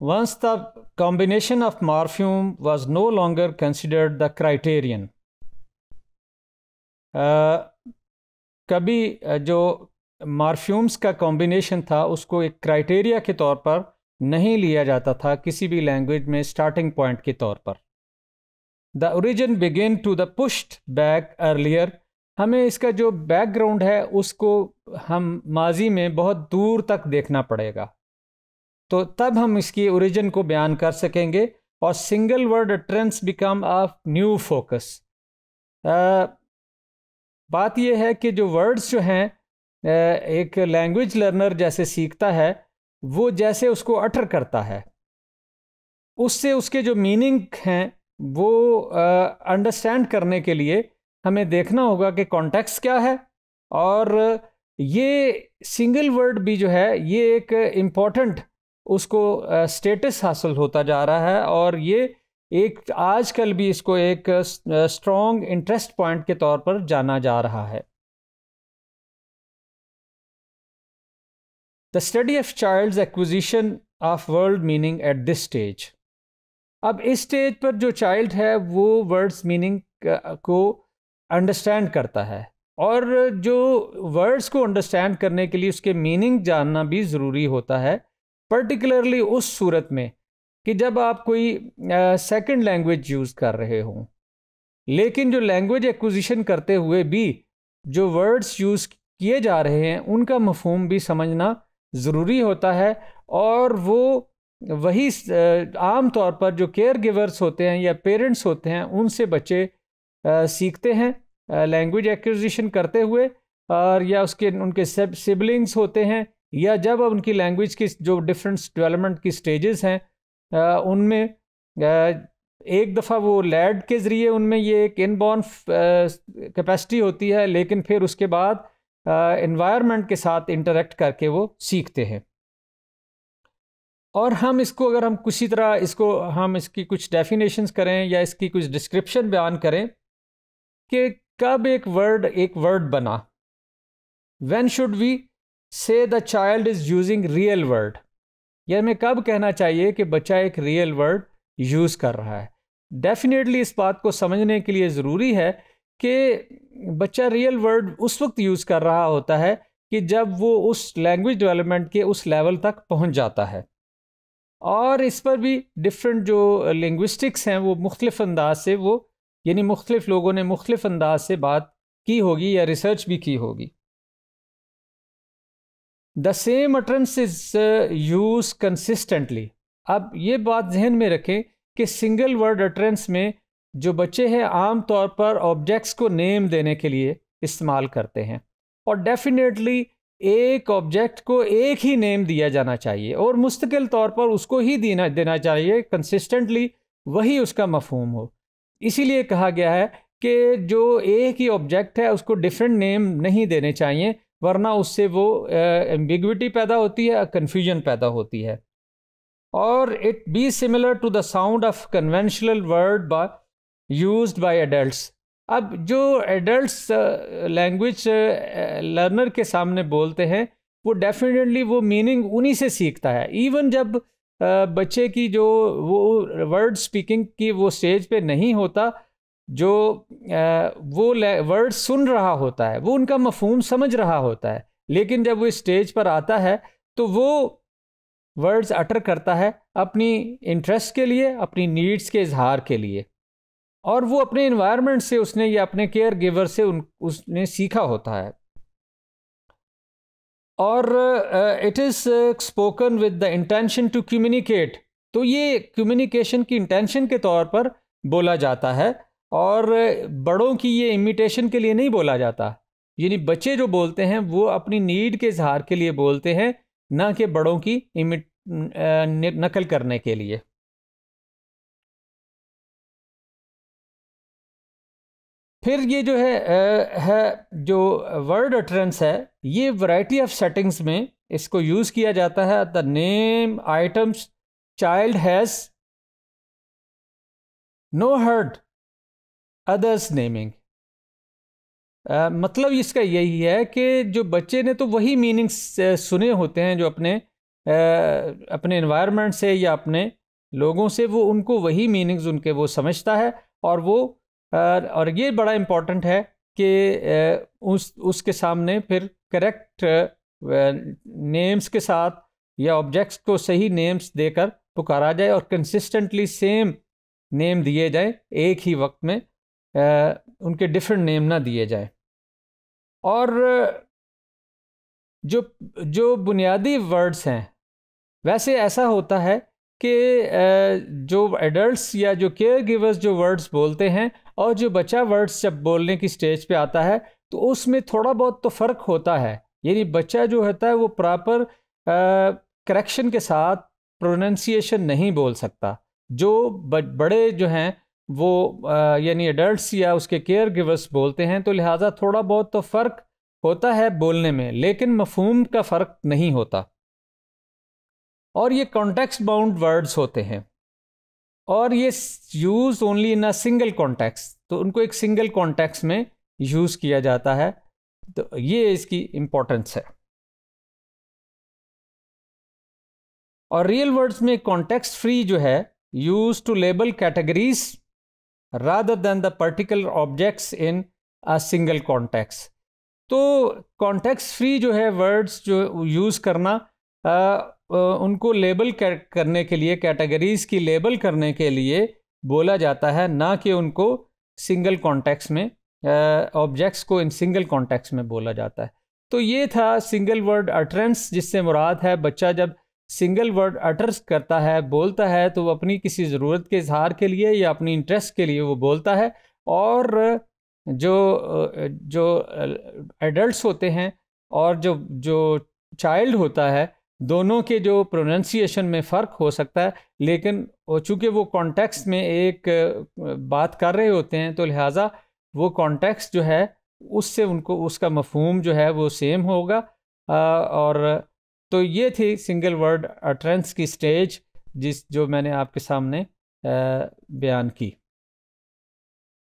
Once the combination of morpheme was no longer considered the criterion, uh, कभी uh, जो मारफ्यूम्स का combination था उसको एक क्राइटेरिया के तौर पर नहीं लिया जाता था किसी भी लैंग्वेज में स्टार्टिंग पॉइंट के तौर पर the origin begin to the pushed back earlier हमें इसका जो बैकग्राउंड है उसको हम माजी में बहुत दूर तक देखना पड़ेगा तो तब हम इसकी ओरिजिन को बयान कर सकेंगे और single word trends become a new focus बात यह है कि जो वर्ड्स जो हैं एक लैंग्वेज लर्नर जैसे सीखता है वो जैसे उसको अटर करता है उससे उसके जो मीनिंग हैं वो अंडरस्टैंड करने के लिए हमें देखना होगा कि कॉन्टेक्स्ट क्या है और ये सिंगल वर्ड भी जो है ये एक इम्पॉर्टेंट उसको स्टेटस हासिल होता जा रहा है और ये एक आजकल भी इसको एक स्ट्रॉन्ग इंटरेस्ट पॉइंट के तौर पर जाना जा रहा है the study of child acquisition of world meaning at this stage अब इस स्टेज पर जो चाइल्ड है वो वर्ड्स मीनिंग को अंडरस्टैंड करता है और जो वर्ड्स को अंडरस्टैंड करने के लिए उसके मीनिंग जानना भी ज़रूरी होता है पर्टिकुलरली उस सूरत में कि जब आप कोई सेकंड लैंग्वेज यूज़ कर रहे हों लेकिन जो लैंग्वेज एक्विजिशन करते हुए भी जो वर्ड्स यूज़ किए जा रहे हैं उनका मफहम भी समझना ज़रूरी होता है और वो वही आम तौर पर जो केयर गिवर्स होते हैं या पेरेंट्स होते हैं उनसे बच्चे सीखते हैं लैंग्वेज एक्विजिशन करते हुए और या उसके उनके सिबलिंग्स होते हैं या जब उनकी लैंग्वेज की जो डिफरेंट डेवलपमेंट की स्टेजेस हैं उनमें एक दफ़ा वो लैड के ज़रिए उनमें ये एक इनबॉर्न कैपेसिटी होती है लेकिन फिर उसके बाद इन्वायरमेंट के साथ इंटरेक्ट करके वो सीखते हैं और हम इसको अगर हम किसी तरह इसको हम इसकी कुछ डेफिनेशंस करें या इसकी कुछ डिस्क्रिप्शन बयान करें कि कब एक वर्ड एक वर्ड बना when should we say the child is using real word यह हमें कब कहना चाहिए कि बच्चा एक रियल वर्ड यूज़ कर रहा है डेफिनेटली इस बात को समझने के लिए ज़रूरी है कि बच्चा रियल वर्ड उस वक्त यूज़ कर रहा होता है कि जब वो उस लैंग्वेज डेवलपमेंट के उस लेवल तक पहुंच जाता है और इस पर भी डिफरेंट जो लिंग्विस्टिक्स हैं वो मुख्तलिफ अंदाज से वो यानी मुख्तलिफ लोगों ने मुख्तलिफ अंदाज से बात की होगी या रिसर्च भी की होगी the same utterance is use consistently अब ये बात जहन में रखें कि सिंगल वर्ड अटरेंस में जो बच्चे हैं आम तौर पर ऑब्जेक्ट्स को नेम देने के लिए इस्तेमाल करते हैं और डेफिनेटली एक ऑब्जेक्ट को एक ही नेम दिया जाना चाहिए और मुस्तकिल तौर पर उसको ही देना देना चाहिए कंसिस्टेंटली वही उसका मफहम हो इसीलिए कहा गया है कि जो एक ही ऑब्जेक्ट है उसको डिफरेंट नेम नहीं देने चाहिए वरना उससे वो एम्बिग्विटी पैदा होती है कन्फ्यूजन पैदा होती है और it be similar to the sound of conventional word बा यूज बाई एडल्ट अब जो एडल्ट लैंग्वेज लर्नर के सामने बोलते हैं वो डेफिनेटली वो मीनिंग उन्हीं से सीखता है इवन जब बच्चे की जो वो वर्ड स्पीकिंग की वो स्टेज पे नहीं होता जो वो वर्ड सुन रहा होता है वो उनका मफहम समझ रहा होता है लेकिन जब वो स्टेज पर आता है तो वो वर्ड्स अटर करता है अपनी इंटरेस्ट के लिए अपनी नीड्स के इजहार के लिए और वो अपने इन्वायरमेंट से उसने या अपने केयर गिवर से उन उसने सीखा होता है और it is spoken with the intention to communicate तो ये कम्युनिकेशन की इंटेंशन के तौर पर बोला जाता है और बड़ों की ये इमिटेशन के लिए नहीं बोला जाता यानी बच्चे जो बोलते हैं वो अपनी नीड के इजहार के लिए बोलते हैं ना कि बड़ों की इमिट नकल करने के लिए फिर ये जो है है जो वर्ड अटरेंस है ये वैरायटी ऑफ सेटिंग्स में इसको यूज़ किया जाता है the name items child has no heard others naming मतलब इसका यही है कि जो बच्चे ने तो वही मीनिंग्स सुने होते हैं जो अपने आ, अपने इन्वायरमेंट से या अपने लोगों से वो उनको वही मीनिंग्स उनके वो समझता है और वो आ, और ये बड़ा इम्पॉर्टेंट है कि उस उसके सामने फिर करेक्ट नेम्स के साथ या ऑब्जेक्ट्स को सही नेम्स देकर पुकारा जाए और कंसिस्टेंटली सेम नेम दिए जाए एक ही वक्त में उनके डिफरेंट नेम ना दिए जाए और जो जो बुनियादी वर्ड्स हैं वैसे ऐसा होता है कि जो एडल्ट्स या जो केयर गिवर्स जो वर्ड्स बोलते हैं और जो बच्चा वर्ड्स जब बोलने की स्टेज पे आता है तो उसमें थोड़ा बहुत तो फ़र्क होता है यानी बच्चा जो होता है वो प्रॉपर करेक्शन के साथ प्रोनंसिएशन नहीं बोल सकता जो बड़े जो हैं वो यानी एडल्ट्स या उसके केयर गिवर्स बोलते हैं तो लिहाजा थोड़ा बहुत तो फ़र्क होता है बोलने में लेकिन मफहूम का फ़र्क नहीं होता और ये कॉन्टेक्स्ट बाउंड वर्ड्स होते हैं और ये use only in a single context तो उनको एक सिंगल कॉन्टेक्स्ट में यूज़ किया जाता है तो ये इसकी इम्पोर्टेंस है और रियल वर्ड्स में कॉन्टेक्स्ट फ्री जो है use to label categories rather than the particular objects in a single context. तो कॉन्टेक्स्ट फ्री जो है वर्ड्स जो यूज़ करना आ, आ, उनको लेबल कर, करने के लिए कैटेगरीज की लेबल करने के लिए बोला जाता है ना कि उनको सिंगल कॉन्टेक्स्ट में ऑब्जेक्ट्स को इन सिंगल कॉन्टेक्स्ट में बोला जाता है तो ये था सिंगल वर्ड अटरेंस जिससे मुराद है बच्चा जब सिंगल वर्ड अटर्स करता है बोलता है तो वो अपनी किसी ज़रूरत के इजहार के लिए या अपनी इंटरेस्ट के लिए वो बोलता है और जो जो एडल्ट होते हैं और जो जो चाइल्ड होता है दोनों के जो प्रोनंसिएशन में फ़र्क हो सकता है लेकिन चूँकि वो कॉन्टेक्स में एक बात कर रहे होते हैं तो लिहाजा वो कॉन्टेक्स जो है उससे उनको उसका मफहम जो है वो सेम होगा और तो ये थी सिंगल वर्ड अटरेंस की स्टेज जिस जो मैंने आपके सामने बयान की